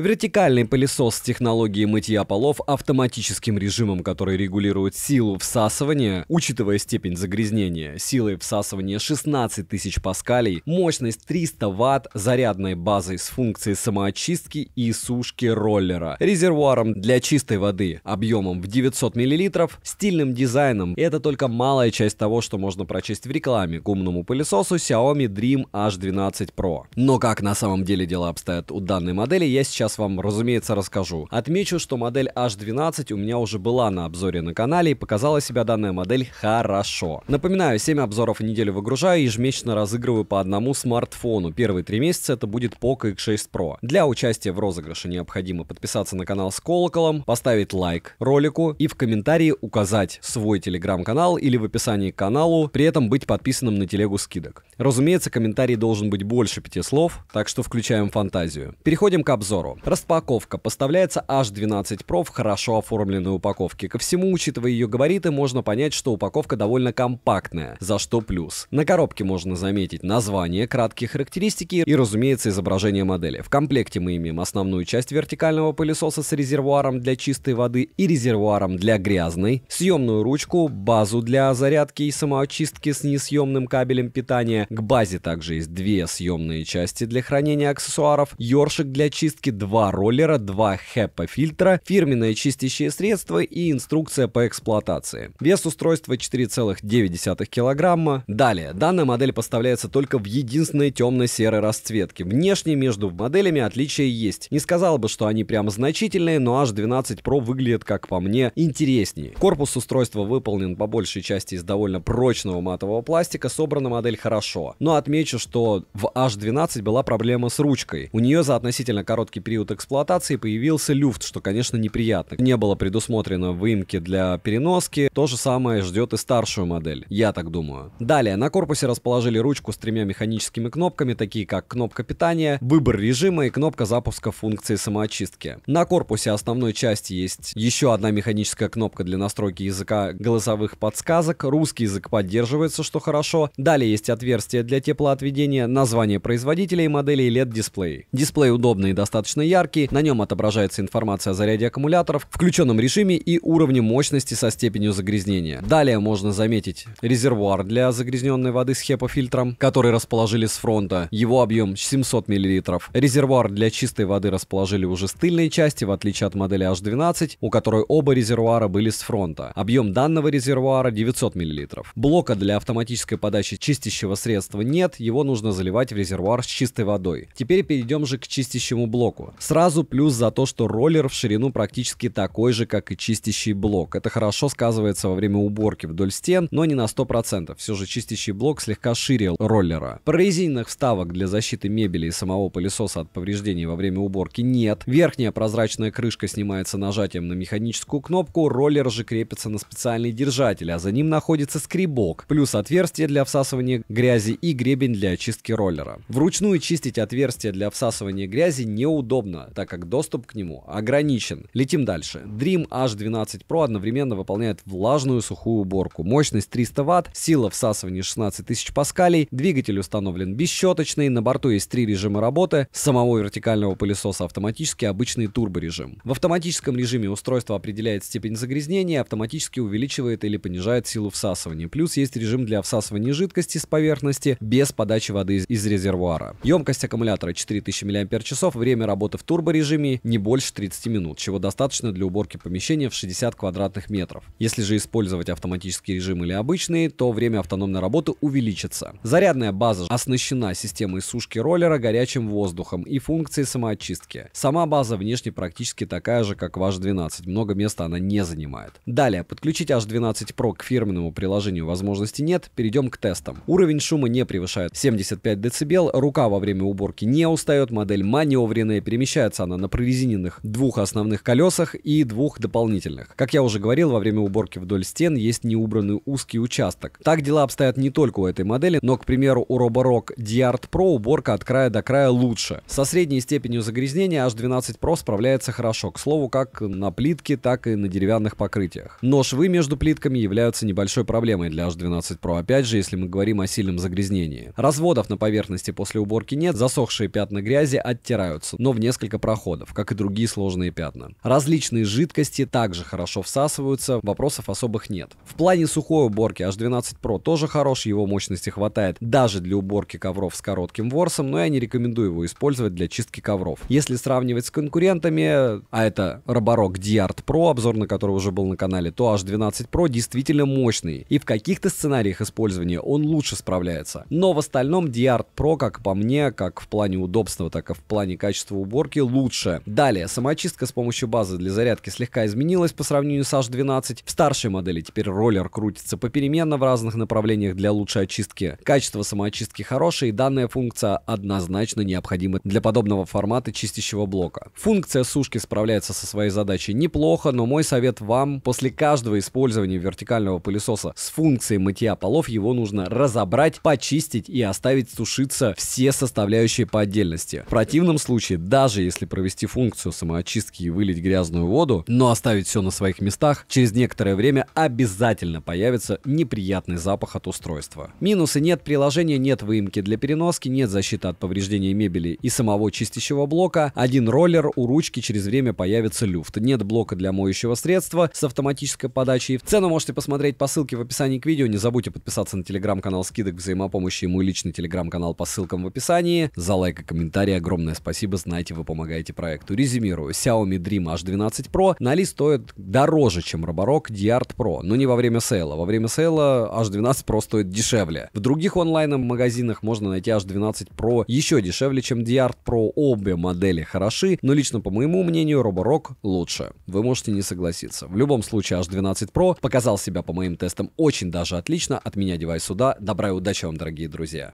Вертикальный пылесос с технологией мытья полов автоматическим режимом, который регулирует силу всасывания, учитывая степень загрязнения, силой всасывания 16 тысяч паскалей, мощность 300 ватт, зарядной базой с функцией самоочистки и сушки роллера, резервуаром для чистой воды объемом в 900 мл, стильным дизайном. Это только малая часть того, что можно прочесть в рекламе к умному пылесосу Xiaomi Dream H12 Pro. Но как на самом деле дела обстоят у данной модели, я сейчас сейчас вам, разумеется, расскажу. Отмечу, что модель H12 у меня уже была на обзоре на канале и показала себя данная модель хорошо. Напоминаю, 7 обзоров в неделю выгружаю и ежемесячно разыгрываю по одному смартфону. Первые 3 месяца это будет Poco X6 Pro. Для участия в розыгрыше необходимо подписаться на канал с колоколом, поставить лайк ролику и в комментарии указать свой телеграм-канал или в описании к каналу, при этом быть подписанным на телегу скидок. Разумеется, комментарий должен быть больше пяти слов, так что включаем фантазию. Переходим к обзору. Распаковка. Поставляется H12 Pro в хорошо оформленной упаковке. Ко всему, учитывая ее габариты, можно понять, что упаковка довольно компактная, за что плюс. На коробке можно заметить название, краткие характеристики и, разумеется, изображение модели. В комплекте мы имеем основную часть вертикального пылесоса с резервуаром для чистой воды и резервуаром для грязной, съемную ручку, базу для зарядки и самоочистки с несъемным кабелем питания. К базе также есть две съемные части для хранения аксессуаров, ёршик для чистки два роллера, два HEPA-фильтра, фирменное чистящее средство и инструкция по эксплуатации. Вес устройства 4,9 килограмма. Далее, данная модель поставляется только в единственной темно-серой расцветке. Внешне между моделями отличия есть. Не сказал бы, что они прям значительные, но H12 Pro выглядит, как по мне, интереснее. Корпус устройства выполнен по большей части из довольно прочного матового пластика, собрана модель хорошо. Но отмечу, что в H12 была проблема с ручкой. У нее за относительно короткий период эксплуатации появился люфт, что, конечно, неприятно. Не было предусмотрено выемки для переноски. То же самое ждет и старшую модель, я так думаю. Далее, на корпусе расположили ручку с тремя механическими кнопками, такие как кнопка питания, выбор режима и кнопка запуска функции самоочистки. На корпусе основной части есть еще одна механическая кнопка для настройки языка голосовых подсказок. Русский язык поддерживается, что хорошо. Далее есть отверстие для теплоотведения, название производителя и моделей LED-дисплей. Дисплей удобный и достаточно яркий, на нем отображается информация о заряде аккумуляторов, включенном режиме и уровне мощности со степенью загрязнения. Далее можно заметить резервуар для загрязненной воды с хепофильтром, который расположили с фронта, его объем 700 мл. Резервуар для чистой воды расположили уже с тыльной части, в отличие от модели H12, у которой оба резервуара были с фронта. Объем данного резервуара 900 мл. Блока для автоматической подачи чистящего средства нет, его нужно заливать в резервуар с чистой водой. Теперь перейдем же к чистящему блоку этого. Сразу плюс за то, что роллер в ширину практически такой же, как и чистящий блок. Это хорошо сказывается во время уборки вдоль стен, но не на 100%. Все же чистящий блок слегка шире роллера. Прорезиненных вставок для защиты мебели и самого пылесоса от повреждений во время уборки нет. Верхняя прозрачная крышка снимается нажатием на механическую кнопку, роллер же крепится на специальный держатель, а за ним находится скребок, плюс отверстие для всасывания грязи и гребень для очистки роллера. Вручную чистить отверстие для всасывания грязи неудобно удобно, так как доступ к нему ограничен. Летим дальше. Dream H12 Pro одновременно выполняет влажную сухую уборку. Мощность 300 Вт, сила всасывания 16 тысяч паскалей, двигатель установлен бесщеточный, на борту есть три режима работы, самого вертикального пылесоса автоматически обычный турборежим. В автоматическом режиме устройство определяет степень загрязнения, автоматически увеличивает или понижает силу всасывания. Плюс есть режим для всасывания жидкости с поверхности без подачи воды из, из резервуара. Емкость аккумулятора 4000 мАч, время работы работы в турборежиме не больше 30 минут, чего достаточно для уборки помещения в 60 квадратных метров. Если же использовать автоматический режим или обычный, то время автономной работы увеличится. Зарядная база оснащена системой сушки роллера горячим воздухом и функцией самоочистки. Сама база внешне практически такая же, как ваш 12 много места она не занимает. Далее, подключить H12 Pro к фирменному приложению возможности нет, перейдем к тестам. Уровень шума не превышает 75 дБ, рука во время уборки не устает, модель маневренная, перемещается Перемещается она на прорезиненных двух основных колесах и двух дополнительных. Как я уже говорил, во время уборки вдоль стен есть неубранный узкий участок. Так дела обстоят не только у этой модели, но, к примеру, у Roborock Diart Pro уборка от края до края лучше. Со средней степенью загрязнения H12 Pro справляется хорошо, к слову, как на плитке, так и на деревянных покрытиях. Но швы между плитками являются небольшой проблемой для H12 Pro, опять же, если мы говорим о сильном загрязнении. Разводов на поверхности после уборки нет, засохшие пятна грязи оттираются, но вне несколько проходов, как и другие сложные пятна. Различные жидкости также хорошо всасываются, вопросов особых нет. В плане сухой уборки H12 Pro тоже хорош, его мощности хватает даже для уборки ковров с коротким ворсом, но я не рекомендую его использовать для чистки ковров. Если сравнивать с конкурентами, а это Roborock D-Art Pro, обзор на который уже был на канале, то H12 Pro действительно мощный, и в каких-то сценариях использования он лучше справляется. Но в остальном D-Art Pro, как по мне, как в плане удобства, так и в плане качества уборки, уборки лучше. Далее, самоочистка с помощью базы для зарядки слегка изменилась по сравнению с H12. В старшей модели теперь роллер крутится попеременно в разных направлениях для лучшей очистки. Качество самоочистки хорошее и данная функция однозначно необходима для подобного формата чистящего блока. Функция сушки справляется со своей задачей неплохо, но мой совет вам, после каждого использования вертикального пылесоса с функцией мытья полов его нужно разобрать, почистить и оставить сушиться все составляющие по отдельности. В противном случае, да, даже если провести функцию самоочистки и вылить грязную воду, но оставить все на своих местах, через некоторое время обязательно появится неприятный запах от устройства. Минусы нет приложения, нет выемки для переноски, нет защиты от повреждения мебели и самого чистящего блока, один роллер у ручки через время появится люфт, нет блока для моющего средства с автоматической подачей. цену можете посмотреть по ссылке в описании к видео, не забудьте подписаться на телеграм-канал скидок взаимопомощи и мой личный телеграм-канал по ссылкам в описании. За лайк и комментарий огромное спасибо, знайте Давайте вы помогаете проекту. Резюмирую. Xiaomi Dream H12 Pro на лист стоит дороже, чем Roborock Diart Pro, но не во время сейла. Во время сейла H12 Pro стоит дешевле. В других онлайн-магазинах можно найти H12 Pro еще дешевле, чем Diart Pro. Обе модели хороши, но лично по моему мнению Roborock лучше. Вы можете не согласиться. В любом случае H12 Pro показал себя по моим тестам очень даже отлично. От меня девайс сюда. Добра и удачи вам, дорогие друзья.